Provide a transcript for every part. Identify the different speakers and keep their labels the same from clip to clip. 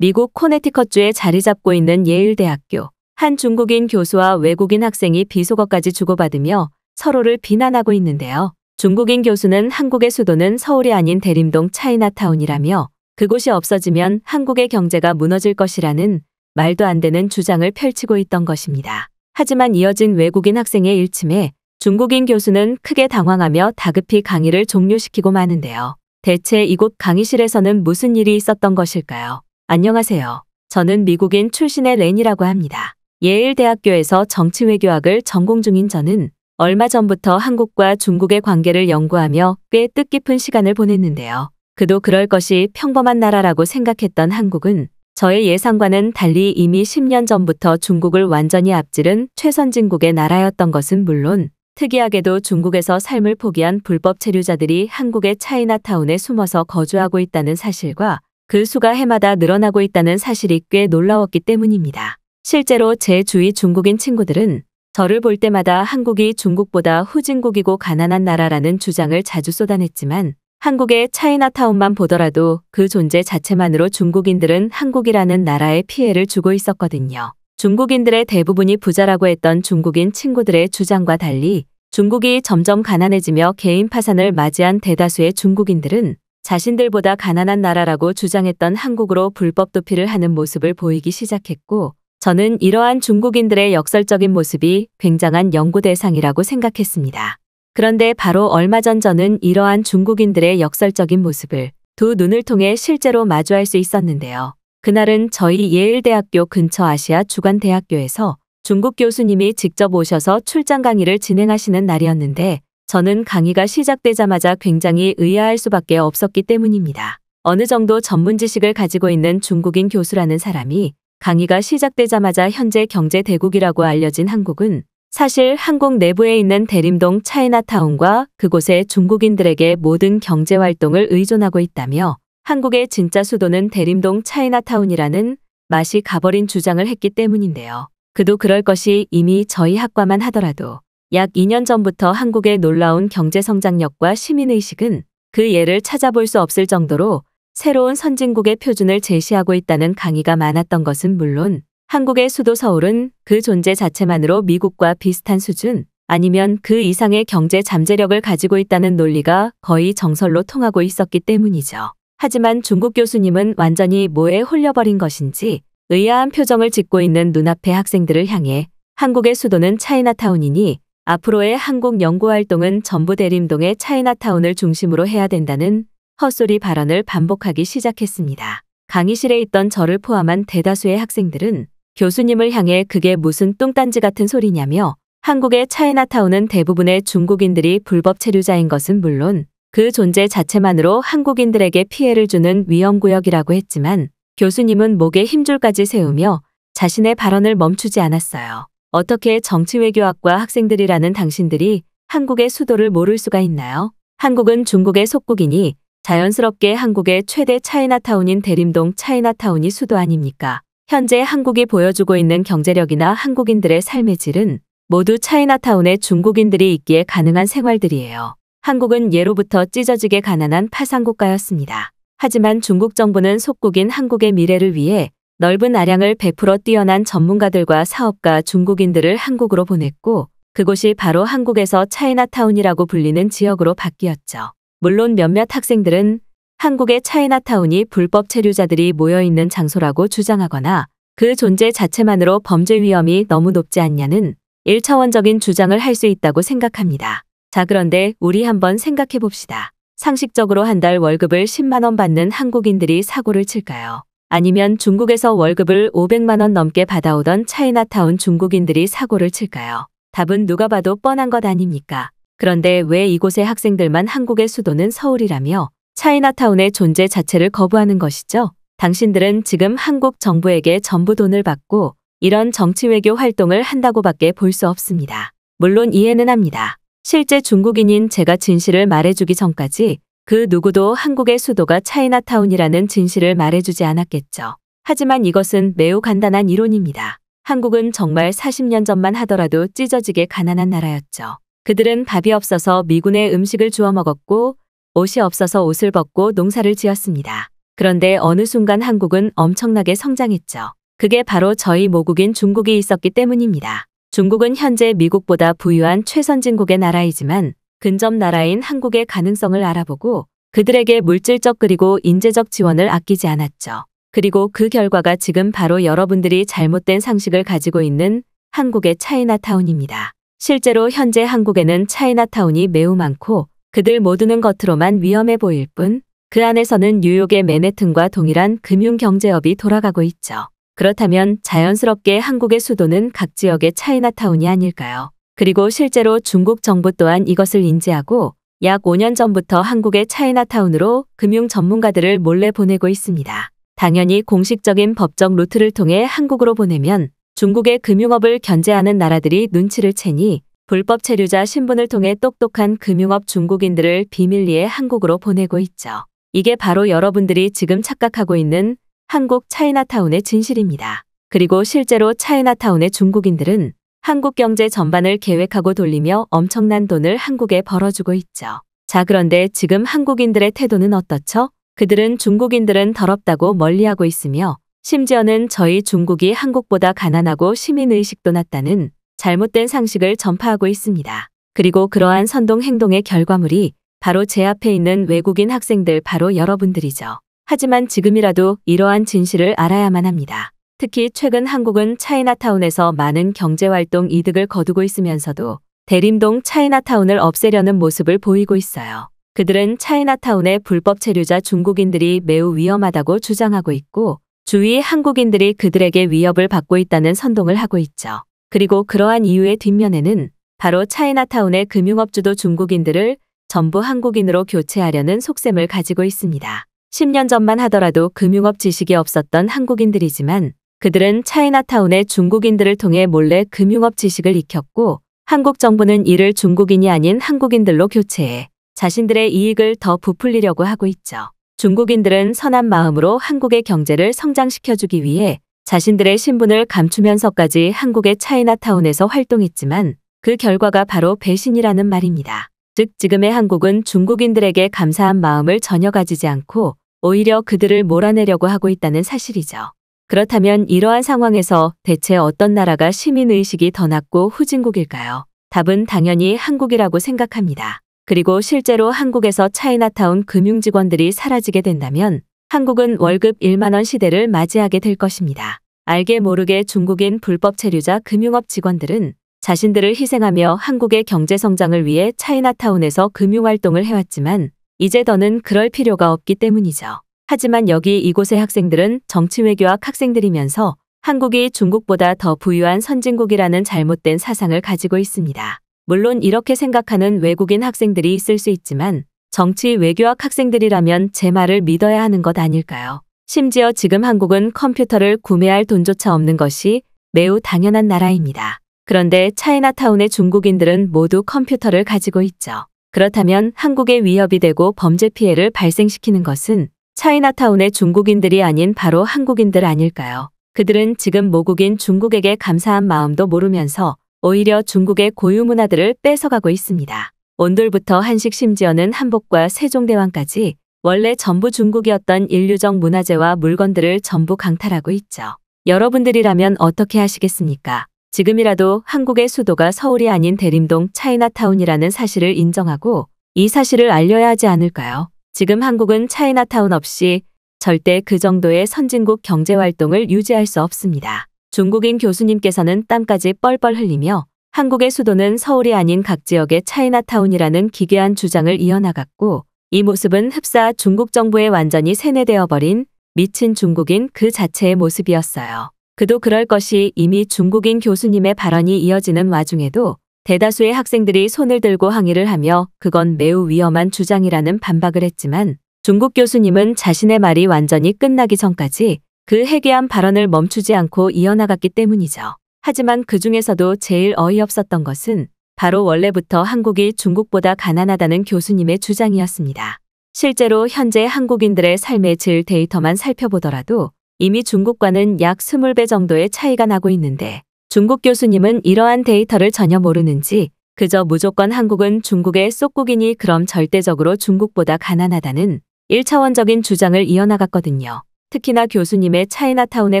Speaker 1: 미국 코네티컷주에 자리 잡고 있는 예일대학교. 한 중국인 교수와 외국인 학생이 비속어까지 주고받으며 서로를 비난하고 있는데요. 중국인 교수는 한국의 수도는 서울이 아닌 대림동 차이나타운이라며 그곳이 없어지면 한국의 경제가 무너질 것이라는 말도 안 되는 주장을 펼치고 있던 것입니다. 하지만 이어진 외국인 학생의 일침에 중국인 교수는 크게 당황하며 다급히 강의를 종료시키고 마는데요. 대체 이곳 강의실에서는 무슨 일이 있었던 것일까요? 안녕하세요. 저는 미국인 출신의 렌이라고 합니다. 예일대학교에서 정치외교학을 전공 중인 저는 얼마 전부터 한국과 중국의 관계를 연구하며 꽤 뜻깊은 시간을 보냈는데요. 그도 그럴 것이 평범한 나라라고 생각했던 한국은 저의 예상과는 달리 이미 10년 전부터 중국을 완전히 앞지른 최선진국의 나라였던 것은 물론 특이하게도 중국에서 삶을 포기한 불법 체류자들이 한국의 차이나타운에 숨어서 거주하고 있다는 사실과 그 수가 해마다 늘어나고 있다는 사실이 꽤 놀라웠기 때문입니다. 실제로 제 주위 중국인 친구들은 저를 볼 때마다 한국이 중국보다 후진국이고 가난한 나라라는 주장을 자주 쏟아냈지만 한국의 차이나타운만 보더라도 그 존재 자체만으로 중국인들은 한국이라는 나라에 피해를 주고 있었거든요. 중국인들의 대부분이 부자라고 했던 중국인 친구들의 주장과 달리 중국이 점점 가난해지며 개인 파산을 맞이한 대다수의 중국인들은 자신들보다 가난한 나라라고 주장했던 한국으로 불법 도피를 하는 모습을 보이기 시작했고 저는 이러한 중국인들의 역설적인 모습이 굉장한 연구 대상이라고 생각했습니다. 그런데 바로 얼마 전 저는 이러한 중국인들의 역설적인 모습을 두 눈을 통해 실제로 마주할 수 있었는데요. 그날은 저희 예일대학교 근처 아시아 주간대학교에서 중국 교수님이 직접 오셔서 출장 강의를 진행하시는 날이었는데 저는 강의가 시작되자마자 굉장히 의아할 수밖에 없었기 때문입니다. 어느 정도 전문 지식을 가지고 있는 중국인 교수라는 사람이 강의가 시작되자마자 현재 경제 대국이라고 알려진 한국은 사실 한국 내부에 있는 대림동 차이나타운과 그곳의 중국인들에게 모든 경제 활동을 의존하고 있다며 한국의 진짜 수도는 대림동 차이나타운이라는 맛이 가버린 주장을 했기 때문인데요. 그도 그럴 것이 이미 저희 학과만 하더라도 약 2년 전부터 한국의 놀라운 경제성장력과 시민의식은 그 예를 찾아볼 수 없을 정도로 새로운 선진국의 표준을 제시하고 있다는 강의가 많았던 것은 물론 한국의 수도 서울은 그 존재 자체만으로 미국과 비슷한 수준 아니면 그 이상의 경제 잠재력을 가지고 있다는 논리가 거의 정설로 통하고 있었기 때문이죠. 하지만 중국 교수님은 완전히 뭐에 홀려버린 것인지 의아한 표정을 짓고 있는 눈앞의 학생들을 향해 한국의 수도는 차이나타운이니 앞으로의 항공 연구 활동은 전부 대림동의 차이나타운을 중심으로 해야 된다는 헛소리 발언을 반복하기 시작했습니다. 강의실에 있던 저를 포함한 대다수의 학생들은 교수님을 향해 그게 무슨 똥딴지 같은 소리냐며 한국의 차이나타운은 대부분의 중국인들이 불법 체류자인 것은 물론 그 존재 자체만으로 한국인들에게 피해를 주는 위험구역이라고 했지만 교수님은 목에 힘줄까지 세우며 자신의 발언을 멈추지 않았어요. 어떻게 정치외교학과 학생들이라는 당신들이 한국의 수도를 모를 수가 있나요? 한국은 중국의 속국이니 자연스럽게 한국의 최대 차이나타운인 대림동 차이나타운이 수도 아닙니까? 현재 한국이 보여주고 있는 경제력이나 한국인들의 삶의 질은 모두 차이나타운에 중국인들이 있기에 가능한 생활들이에요. 한국은 예로부터 찢어지게 가난한 파상국가였습니다. 하지만 중국 정부는 속국인 한국의 미래를 위해 넓은 아량을 100% 뛰어난 전문가들과 사업가 중국인들을 한국으로 보냈고 그곳이 바로 한국에서 차이나타운이라고 불리는 지역으로 바뀌었죠. 물론 몇몇 학생들은 한국의 차이나타운이 불법 체류자들이 모여있는 장소라고 주장하거나 그 존재 자체만으로 범죄 위험이 너무 높지 않냐는 1차원적인 주장을 할 수 있다고 생각합니다. 자 그런데 우리 한번 생각해 봅시다. 상식적으로 한 달 월급을 10만원 받는 한국인들이 사고를 칠까요? 아니면 중국에서 월급을 500만 원 넘게 받아오던 차이나타운 중국인들이 사고를 칠까요? 답은 누가 봐도 뻔한 것 아닙니까? 그런데 왜 이곳의 학생들만 한국의 수도는 서울이라며 차이나타운의 존재 자체를 거부하는 것이죠? 당신들은 지금 한국 정부에게 전부 돈을 받고 이런 정치 외교 활동을 한다고밖에 볼 수 없습니다. 물론 이해는 합니다. 실제 중국인인 제가 진실을 말해주기 전까지 그 누구도 한국의 수도가 차이나타운이라는 진실을 말해주지 않았겠죠. 하지만 이것은 매우 간단한 이론입니다. 한국은 정말 40년 전만 하더라도 찢어지게 가난한 나라였죠. 그들은 밥이 없어서 미군의 음식을 주워 먹었고 옷이 없어서 옷을 벗고 농사를 지었습니다. 그런데 어느 순간 한국은 엄청나게 성장했죠. 그게 바로 저희 모국인 중국이 있었기 때문입니다. 중국은 현재 미국보다 부유한 최선진국의 나라이지만 근접 나라인 한국의 가능성을 알아보고 그들에게 물질적 그리고 인재적 지원을 아끼지 않았죠. 그리고 그 결과가 지금 바로 여러분들이 잘못된 상식을 가지고 있는 한국의 차이나타운입니다. 실제로 현재 한국에는 차이나타운이 매우 많고 그들 모두는 겉으로만 위험해 보일 뿐 그 안에서는 뉴욕의 맨해튼과 동일한 금융경제업이 돌아가고 있죠. 그렇다면 자연스럽게 한국의 수도는 각 지역의 차이나타운이 아닐까요? 그리고 실제로 중국 정부 또한 이것을 인지하고 약 5년 전부터 한국의 차이나타운으로 금융 전문가들을 몰래 보내고 있습니다. 당연히 공식적인 법적 루트를 통해 한국으로 보내면 중국의 금융업을 견제하는 나라들이 눈치를 채니 불법 체류자 신분을 통해 똑똑한 금융업 중국인들을 비밀리에 한국으로 보내고 있죠. 이게 바로 여러분들이 지금 착각하고 있는 한국 차이나타운의 진실입니다. 그리고 실제로 차이나타운의 중국인들은 한국 경제 전반을 계획하고 돌리며 엄청난 돈을 한국에 벌어주고 있죠. 자 그런데 지금 한국인들의 태도는 어떻죠? 그들은 중국인들은 더럽다고 멀리하고 있으며 심지어는 저희 중국이 한국보다 가난하고 시민의식도 낮다는 잘못된 상식을 전파하고 있습니다. 그리고 그러한 선동 행동의 결과물이 바로 제 앞에 있는 외국인 학생들 바로 여러분들이죠. 하지만 지금이라도 이러한 진실을 알아야만 합니다. 특히 최근 한국은 차이나타운에서 많은 경제활동 이득을 거두고 있으면서도 대림동 차이나타운을 없애려는 모습을 보이고 있어요. 그들은 차이나타운의 불법 체류자 중국인들이 매우 위험하다고 주장하고 있고 주위 한국인들이 그들에게 위협을 받고 있다는 선동을 하고 있죠. 그리고 그러한 이유의 뒷면에는 바로 차이나타운의 금융업주도 중국인들을 전부 한국인으로 교체하려는 속셈을 가지고 있습니다. 10년 전만 하더라도 금융업 지식이 없었던 한국인들이지만 그들은 차이나타운의 중국인들을 통해 몰래 금융업 지식을 익혔고 한국 정부는 이를 중국인이 아닌 한국인들로 교체해 자신들의 이익을 더 부풀리려고 하고 있죠. 중국인들은 선한 마음으로 한국의 경제를 성장시켜주기 위해 자신들의 신분을 감추면서까지 한국의 차이나타운에서 활동했지만 그 결과가 바로 배신이라는 말입니다. 즉 지금의 한국은 중국인들에게 감사한 마음을 전혀 가지지 않고 오히려 그들을 몰아내려고 하고 있다는 사실이죠. 그렇다면 이러한 상황에서 대체 어떤 나라가 시민의식이 더 낮고 후진국일까요? 답은 당연히 한국이라고 생각합니다. 그리고 실제로 한국에서 차이나타운 금융 직원들이 사라지게 된다면 한국은 월급 1만원 시대를 맞이하게 될 것입니다. 알게 모르게 중국인 불법 체류자 금융업 직원들은 자신들을 희생하며 한국의 경제 성장을 위해 차이나타운에서 금융활동을 해왔지만 이제 더는 그럴 필요가 없기 때문이죠. 하지만 여기 이곳의 학생들은 정치외교학 학생들이면서 한국이 중국보다 더 부유한 선진국이라는 잘못된 사상을 가지고 있습니다. 물론 이렇게 생각하는 외국인 학생들이 있을 수 있지만 정치 외교학 학생들이라면 제 말을 믿어야 하는 것 아닐까요? 심지어 지금 한국은 컴퓨터를 구매할 돈조차 없는 것이 매우 당연한 나라입니다. 그런데 차이나타운의 중국인들은 모두 컴퓨터를 가지고 있죠. 그렇다면 한국의 위협이 되고 범죄 피해를 발생시키는 것은 차이나타운의 중국인들이 아닌 바로 한국인들 아닐까요? 그들은 지금 모국인 중국에게 감사한 마음도 모르면서 오히려 중국의 고유 문화들을 뺏어가고 있습니다. 온돌부터 한식 심지어는 한복과 세종대왕까지 원래 전부 중국이었던 인류적 문화재와 물건들을 전부 강탈하고 있죠. 여러분들이라면 어떻게 하시겠습니까? 지금이라도 한국의 수도가 서울이 아닌 대림동 차이나타운이라는 사실을 인정하고 이 사실을 알려야 하지 않을까요? 지금 한국은 차이나타운 없이 절대 그 정도의 선진국 경제활동을 유지할 수 없습니다. 중국인 교수님께서는 땀까지 뻘뻘 흘리며 한국의 수도는 서울이 아닌 각 지역의 차이나타운이라는 기괴한 주장을 이어나갔고 이 모습은 흡사 중국 정부에 완전히 세뇌되어 버린 미친 중국인 그 자체의 모습이었어요. 그도 그럴 것이 이미 중국인 교수님의 발언이 이어지는 와중에도 대다수의 학생들이 손을 들고 항의를 하며 그건 매우 위험한 주장이라는 반박을 했지만 중국 교수님은 자신의 말이 완전히 끝나기 전까지 그 해괴한 발언을 멈추지 않고 이어나갔기 때문이죠. 하지만 그 중에서도 제일 어이없었던 것은 바로 원래부터 한국이 중국보다 가난하다는 교수님의 주장이었습니다. 실제로 현재 한국인들의 삶의 질 데이터만 살펴보더라도 이미 중국과는 약 20배 정도의 차이가 나고 있는데 중국 교수님은 이러한 데이터를 전혀 모르는지 그저 무조건 한국은 중국의 쏙국이니 그럼 절대적으로 중국보다 가난하다는 1차원적인 주장을 이어나갔거든요. 특히나 교수님의 차이나타운에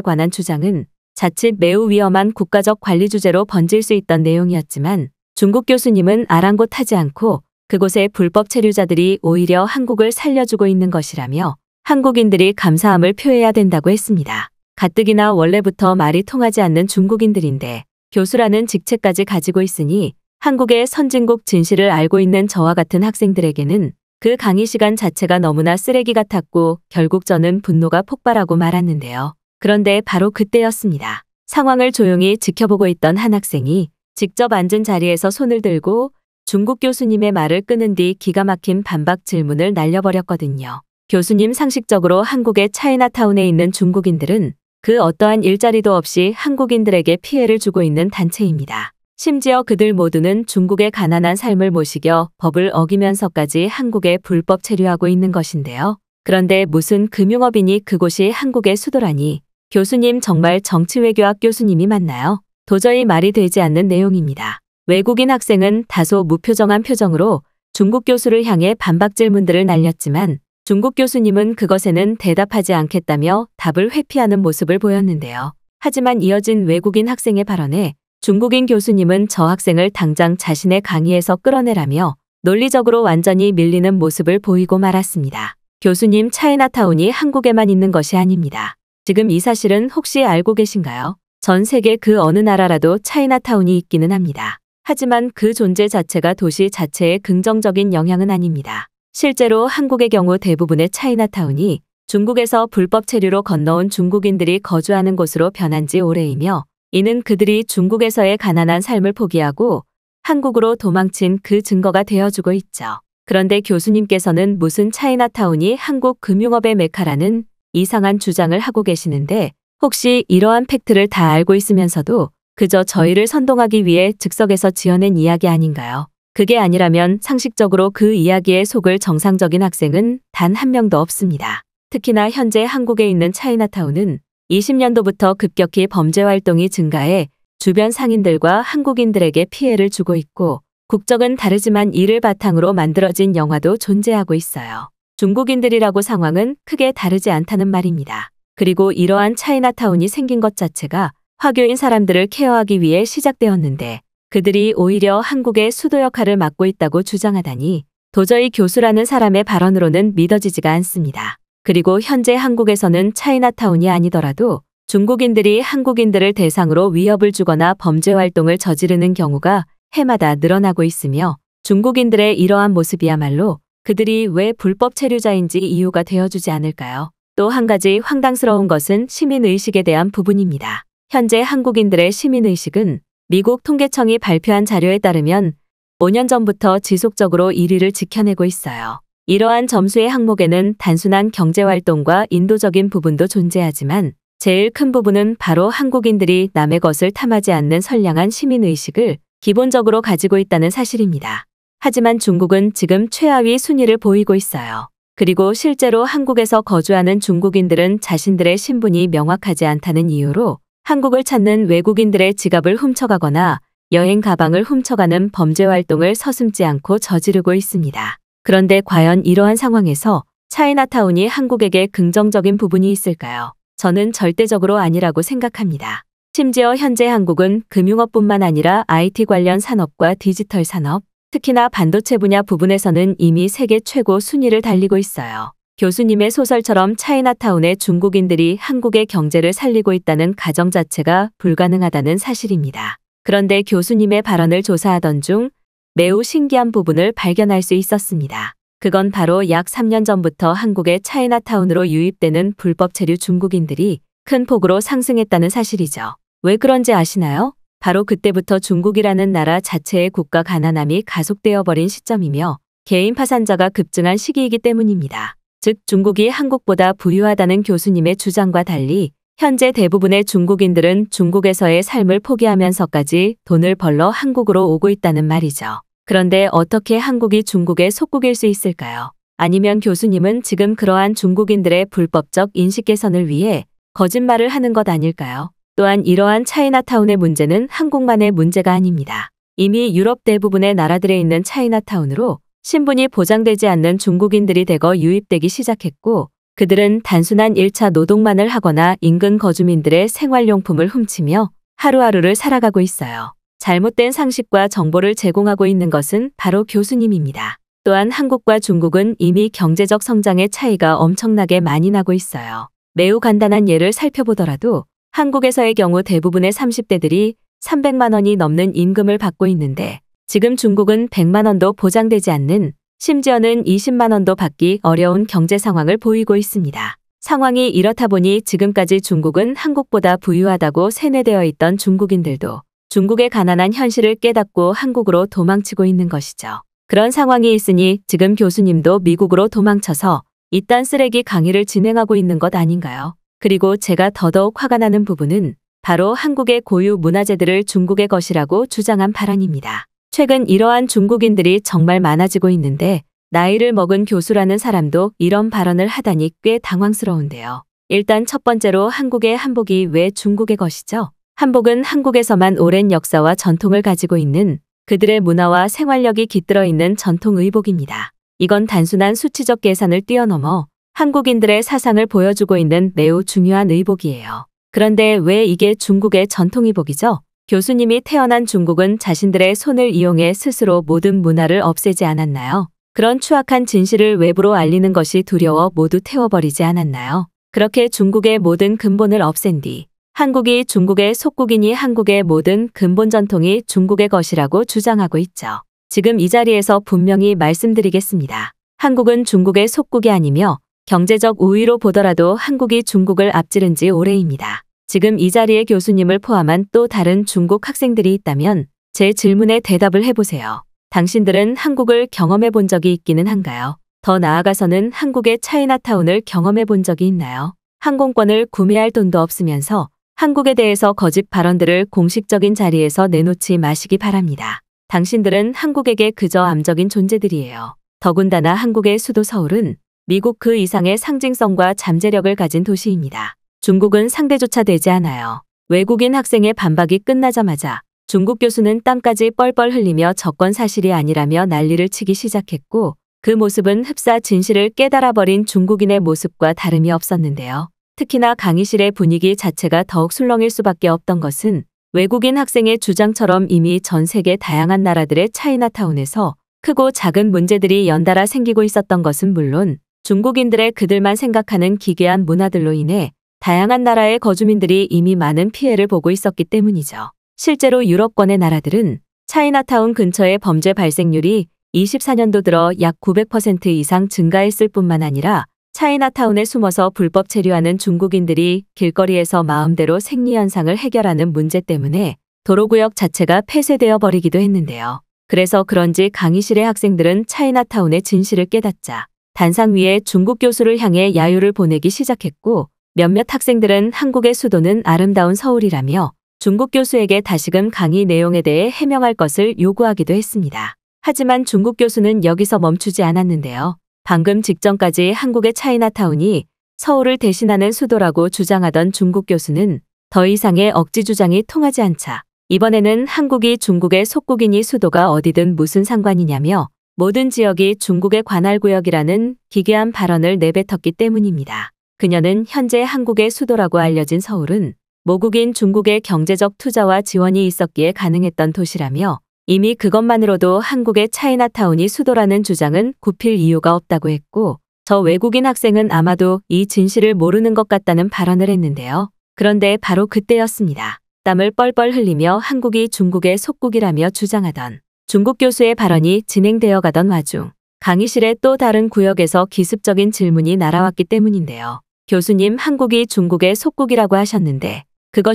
Speaker 1: 관한 주장은 자칫 매우 위험한 국가적 관리 주제로 번질 수 있던 내용이었지만 중국 교수님은 아랑곳하지 않고 그곳의 불법 체류자들이 오히려 한국을 살려주고 있는 것이라며 한국인들이 감사함을 표해야 된다고 했습니다. 가뜩이나 원래부터 말이 통하지 않는 중국인들인데 교수라는 직책까지 가지고 있으니 한국의 선진국 진실을 알고 있는 저와 같은 학생들에게는 그 강의 시간 자체가 너무나 쓰레기 같았고 결국 저는 분노가 폭발하고 말았는데요. 그런데 바로 그때였습니다. 상황을 조용히 지켜보고 있던 한 학생이 직접 앉은 자리에서 손을 들고 중국 교수님의 말을 끊은 뒤 기가 막힌 반박 질문을 날려버렸거든요. 교수님 상식적으로 한국의 차이나타운에 있는 중국인들은 그 어떠한 일자리도 없이 한국인들에게 피해를 주고 있는 단체입니다. 심지어 그들 모두는 중국의 가난한 삶을 모시겨 법을 어기면서까지 한국에 불법 체류하고 있는 것인데요. 그런데 무슨 금융업인이 그곳이 한국의 수도라니 교수님 정말 정치외교학 교수님이 맞나요? 도저히 말이 되지 않는 내용입니다. 외국인 학생은 다소 무표정한 표정으로 중국 교수를 향해 반박 질문들을 날렸지만 중국 교수님은 그것에는 대답하지 않겠다며 답을 회피하는 모습을 보였는데요. 하지만 이어진 외국인 학생의 발언에 중국인 교수님은 저 학생을 당장 자신의 강의에서 끌어내라며 논리적으로 완전히 밀리는 모습을 보이고 말았습니다. 교수님 차이나타운이 한국에만 있는 것이 아닙니다. 지금 이 사실은 혹시 알고 계신가요? 전 세계 그 어느 나라라도 차이나타운이 있기는 합니다. 하지만 그 존재 자체가 도시 자체에 긍정적인 영향은 아닙니다. 실제로 한국의 경우 대부분의 차이나타운이 중국에서 불법 체류로 건너온 중국인들이 거주하는 곳으로 변한 지 오래이며 이는 그들이 중국에서의 가난한 삶을 포기하고 한국으로 도망친 그 증거가 되어주고 있죠. 그런데 교수님께서는 무슨 차이나타운이 한국 금융업의 메카라는 이상한 주장을 하고 계시는데 혹시 이러한 팩트를 다 알고 있으면서도 그저 저희를 선동하기 위해 즉석에서 지어낸 이야기 아닌가요? 그게 아니라면 상식적으로 그 이야기의 속을 정상적인 학생은 단 한 명도 없습니다. 특히나 현재 한국에 있는 차이나타운은 20년도부터 급격히 범죄 활동이 증가해 주변 상인들과 한국인들에게 피해를 주고 있고 국적은 다르지만 이를 바탕으로 만들어진 영화도 존재하고 있어요. 중국인들이라고 상황은 크게 다르지 않다는 말입니다. 그리고 이러한 차이나타운이 생긴 것 자체가 화교인 사람들을 케어하기 위해 시작되었는데 그들이 오히려 한국의 수도 역할을 맡고 있다고 주장하다니 도저히 교수라는 사람의 발언으로는 믿어지지가 않습니다. 그리고 현재 한국에서는 차이나타운이 아니더라도 중국인들이 한국인들을 대상으로 위협을 주거나 범죄 활동을 저지르는 경우가 해마다 늘어나고 있으며 중국인들의 이러한 모습이야말로 그들이 왜 불법 체류자인지 이유가 되어주지 않을까요? 또 한 가지 황당스러운 것은 시민의식에 대한 부분입니다. 현재 한국인들의 시민의식은 미국 통계청이 발표한 자료에 따르면 5년 전부터 지속적으로 1위를 지켜내고 있어요. 이러한 점수의 항목에는 단순한 경제활동과 인도적인 부분도 존재하지만 제일 큰 부분은 바로 한국인들이 남의 것을 탐하지 않는 선량한 시민의식을 기본적으로 가지고 있다는 사실입니다. 하지만 중국은 지금 최하위 순위를 보이고 있어요. 그리고 실제로 한국에서 거주하는 중국인들은 자신들의 신분이 명확하지 않다는 이유로 한국을 찾는 외국인들의 지갑을 훔쳐가거나 여행 가방을 훔쳐가는 범죄 활동을 서슴지 않고 저지르고 있습니다. 그런데 과연 이러한 상황에서 차이나타운이 한국에게 긍정적인 부분이 있을까요? 저는 절대적으로 아니라고 생각합니다. 심지어 현재 한국은 금융업뿐만 아니라 IT 관련 산업과 디지털 산업, 특히나 반도체 분야 부분에서는 이미 세계 최고 순위를 달리고 있어요. 교수님의 소설처럼 차이나타운의 중국인들이 한국의 경제를 살리고 있다는 가정 자체가 불가능하다는 사실입니다. 그런데 교수님의 발언을 조사하던 중 매우 신기한 부분을 발견할 수 있었습니다. 그건 바로 약 3년 전부터 한국의 차이나타운으로 유입되는 불법 체류 중국인들이 큰 폭으로 상승했다는 사실이죠. 왜 그런지 아시나요? 바로 그때부터 중국이라는 나라 자체의 국가 가난함이 가속되어 버린 시점이며 개인 파산자가 급증한 시기이기 때문입니다. 즉 중국이 한국보다 부유하다는 교수님의 주장과 달리 현재 대부분의 중국인들은 중국에서의 삶을 포기하면서까지 돈을 벌러 한국으로 오고 있다는 말이죠. 그런데 어떻게 한국이 중국의 속국일 수 있을까요? 아니면 교수님은 지금 그러한 중국인들의 불법적 인식 개선을 위해 거짓말을 하는 것 아닐까요? 또한 이러한 차이나타운의 문제는 한국만의 문제가 아닙니다. 이미 유럽 대부분의 나라들에 있는 차이나타운으로 신분이 보장되지 않는 중국인들이 대거 유입되기 시작했고 그들은 단순한 1차 노동만을 하거나 인근 거주민들의 생활용품을 훔치며 하루하루를 살아가고 있어요. 잘못된 상식과 정보를 제공하고 있는 것은 바로 교수님입니다. 또한 한국과 중국은 이미 경제적 성장의 차이가 엄청나게 많이 나고 있어요. 매우 간단한 예를 살펴보더라도 한국에서의 경우 대부분의 30대들이 300만 원이 넘는 임금을 받고 있는데 지금 중국은 100만 원도 보장되지 않는 심지어는 20만 원도 받기 어려운 경제 상황을 보이고 있습니다. 상황이 이렇다 보니 지금까지 중국은 한국보다 부유하다고 세뇌되어 있던 중국인들도 중국의 가난한 현실을 깨닫고 한국으로 도망치고 있는 것이죠. 그런 상황이 있으니 지금 교수님도 미국으로 도망쳐서 이딴 쓰레기 강의를 진행하고 있는 것 아닌가요? 그리고 제가 더더욱 화가 나는 부분은 바로 한국의 고유 문화재들을 중국의 것이라고 주장한 발언입니다. 최근 이러한 중국인들이 정말 많아지고 있는데 나이를 먹은 교수라는 사람도 이런 발언을 하다니 꽤 당황스러운데요. 일단 첫 번째로 한국의 한복이 왜 중국의 것이죠? 한복은 한국에서만 오랜 역사와 전통을 가지고 있는 그들의 문화와 생활력이 깃들어 있는 전통 의복입니다. 이건 단순한 수치적 계산을 뛰어넘어 한국인들의 사상을 보여주고 있는 매우 중요한 의복이에요. 그런데 왜 이게 중국의 전통 의복이죠? 교수님이 태어난 중국은 자신들의 손을 이용해 스스로 모든 문화를 없애지 않았나요? 그런 추악한 진실을 외부로 알리는 것이 두려워 모두 태워버리지 않았나요? 그렇게 중국의 모든 근본을 없앤 뒤 한국이 중국의 속국이니 한국의 모든 근본 전통이 중국의 것이라고 주장하고 있죠. 지금 이 자리에서 분명히 말씀드리겠습니다. 한국은 중국의 속국이 아니며 경제적 우위로 보더라도 한국이 중국을 앞지른 지 오래입니다. 지금 이 자리에 교수님을 포함한 또 다른 중국 학생들이 있다면 제 질문에 대답을 해보세요. 당신들은 한국을 경험해 본 적이 있기는 한가요? 더 나아가서는 한국의 차이나타운을 경험해 본 적이 있나요? 항공권을 구매할 돈도 없으면서 한국에 대해서 거짓 발언들을 공식적인 자리에서 내놓지 마시기 바랍니다. 당신들은 한국에게 그저 암적인 존재들이에요. 더군다나 한국의 수도 서울은 미국 그 이상의 상징성과 잠재력을 가진 도시입니다. 중국은 상대조차 되지 않아요. 외국인 학생의 반박이 끝나자마자 중국 교수는 땀까지 뻘뻘 흘리며 적권 사실이 아니라며 난리를 치기 시작했고 그 모습은 흡사 진실을 깨달아버린 중국인의 모습과 다름이 없었는데요. 특히나 강의실의 분위기 자체가 더욱 술렁일 수밖에 없던 것은 외국인 학생의 주장처럼 이미 전 세계 다양한 나라들의 차이나타운에서 크고 작은 문제들이 연달아 생기고 있었던 것은 물론 중국인들의 그들만 생각하는 기괴한 문화들로 인해 다양한 나라의 거주민들이 이미 많은 피해를 보고 있었기 때문이죠. 실제로 유럽권의 나라들은 차이나타운 근처의 범죄 발생률이 24년도 들어 약 900% 이상 증가했을 뿐만 아니라 차이나타운에 숨어서 불법 체류하는 중국인들이 길거리에서 마음대로 생리현상을 해결하는 문제 때문에 도로구역 자체가 폐쇄되어 버리기도 했는데요. 그래서 그런지 강의실의 학생들은 차이나타운의 진실을 깨닫자 단상 위에 중국 교수를 향해 야유를 보내기 시작했고 몇몇 학생들은 한국의 수도는 아름다운 서울이라며 중국 교수에게 다시금 강의 내용에 대해 해명할 것을 요구하기도 했습니다. 하지만 중국 교수는 여기서 멈추지 않았는데요. 방금 직전까지 한국의 차이나타운이 서울을 대신하는 수도라고 주장하던 중국 교수는 더 이상의 억지 주장이 통하지 않자 이번에는 한국이 중국의 속국이니 수도가 어디든 무슨 상관이냐며 모든 지역이 중국의 관할 구역이라는 기괴한 발언을 내뱉었기 때문입니다. 그녀는 현재 한국의 수도라고 알려진 서울은 모국인 중국의 경제적 투자와 지원이 있었기에 가능했던 도시라며 이미 그것만으로도 한국의 차이나타운이 수도라는 주장은 굽힐 이유가 없다고 했고 저 외국인 학생은 아마도 이 진실을 모르는 것 같다는 발언을 했는데요. 그런데 바로 그때였습니다. 땀을 뻘뻘 흘리며 한국이 중국의 속국이라며 주장하던 중국 교수의 발언이 진행되어 가던 와중 강의실의 또 다른 구역에서 기습적인 질문이 날아왔기 때문인데요. 교수님 한국이 중국의 속국이라고 하셨는데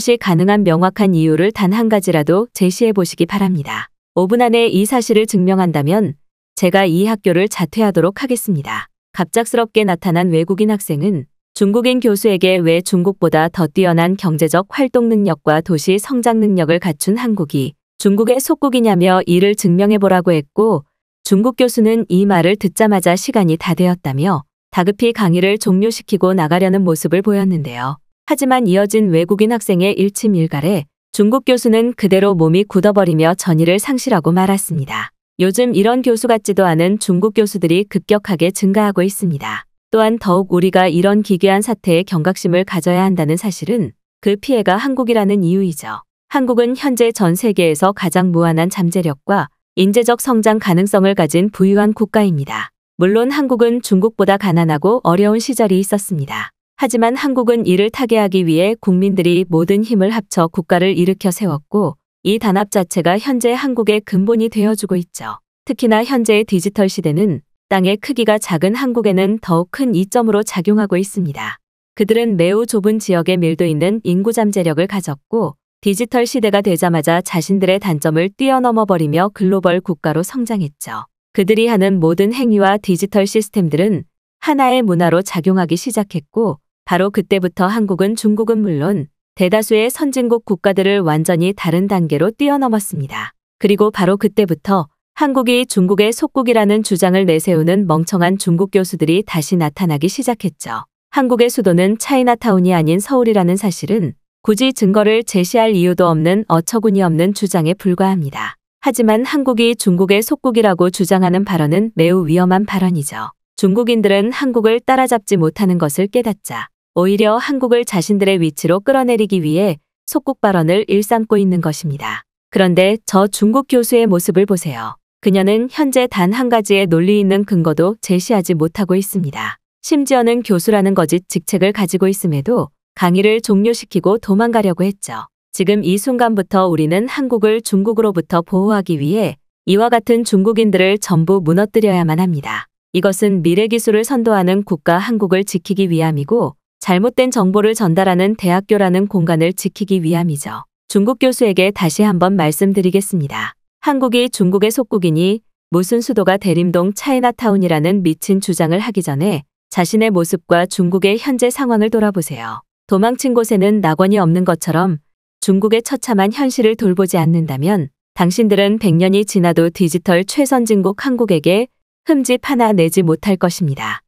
Speaker 1: 그것이 가능한 명확한 이유를 단 한 가지라도 제시해 보시기 바랍니다. 5분 안에 이 사실을 증명한다면 제가 이 학교를 자퇴하도록 하겠습니다. 갑작스럽게 나타난 외국인 학생은 중국인 교수에게 왜 중국보다 더 뛰어난 경제적 활동 능력과 도시 성장 능력을 갖춘 한국이 중국의 속국이냐며 이를 증명해 보라고 했고 중국 교수는 이 말을 듣자마자 시간이 다 되었다며 다급히 강의를 종료시키고 나가려는 모습을 보였는데요. 하지만 이어진 외국인 학생의 일침일갈에 중국 교수는 그대로 몸이 굳어버리며 전의를 상실하고 말았습니다. 요즘 이런 교수 같지도 않은 중국 교수들이 급격하게 증가하고 있습니다. 또한 더욱 우리가 이런 기괴한 사태에 경각심을 가져야 한다는 사실은 그 피해가 한국이라는 이유이죠. 한국은 현재 전 세계에서 가장 무한한 잠재력과 인재적 성장 가능성을 가진 부유한 국가입니다. 물론 한국은 중국보다 가난하고 어려운 시절이 있었습니다. 하지만 한국은 이를 타개하기 위해 국민들이 모든 힘을 합쳐 국가를 일으켜 세웠고 이 단합 자체가 현재 한국의 근본이 되어주고 있죠. 특히나 현재의 디지털 시대는 땅의 크기가 작은 한국에는 더욱 큰 이점으로 작용하고 있습니다. 그들은 매우 좁은 지역에 밀도 있는 인구 잠재력을 가졌고 디지털 시대가 되자마자 자신들의 단점을 뛰어넘어 버리며 글로벌 국가로 성장했죠. 그들이 하는 모든 행위와 디지털 시스템들은 하나의 문화로 작용하기 시작했고 바로 그때부터 한국은 중국은 물론 대다수의 선진국 국가들을 완전히 다른 단계로 뛰어넘었습니다. 그리고 바로 그때부터 한국이 중국의 속국이라는 주장을 내세우는 멍청한 중국 교수들이 다시 나타나기 시작했죠. 한국의 수도는 차이나타운이 아닌 서울이라는 사실은 굳이 증거를 제시할 이유도 없는 어처구니없는 주장에 불과합니다. 하지만 한국이 중국의 속국이라고 주장하는 발언은 매우 위험한 발언이죠. 중국인들은 한국을 따라잡지 못하는 것을 깨닫자 오히려 한국을 자신들의 위치로 끌어내리기 위해 속국 발언을 일삼고 있는 것입니다. 그런데 저 중국 교수의 모습을 보세요. 그녀는 현재 단 한 가지의 논리 있는 근거도 제시하지 못하고 있습니다. 심지어는 교수라는 거짓 직책을 가지고 있음에도 강의를 종료시키고 도망가려고 했죠. 지금 이 순간부터 우리는 한국을 중국으로부터 보호하기 위해 이와 같은 중국인들을 전부 무너뜨려야만 합니다. 이것은 미래 기술을 선도하는 국가 한국을 지키기 위함이고 잘못된 정보를 전달하는 대학교라는 공간을 지키기 위함이죠. 중국 교수에게 다시 한번 말씀드리겠습니다. 한국이 중국의 속국이니 무슨 수도가 대림동 차이나타운이라는 미친 주장을 하기 전에 자신의 모습과 중국의 현재 상황을 돌아보세요. 도망친 곳에는 낙원이 없는 것처럼 중국의 처참한 현실을 돌보지 않는다면 당신들은 100년이 지나도 디지털 최선진국 한국에게 흠집 하나 내지 못할 것입니다.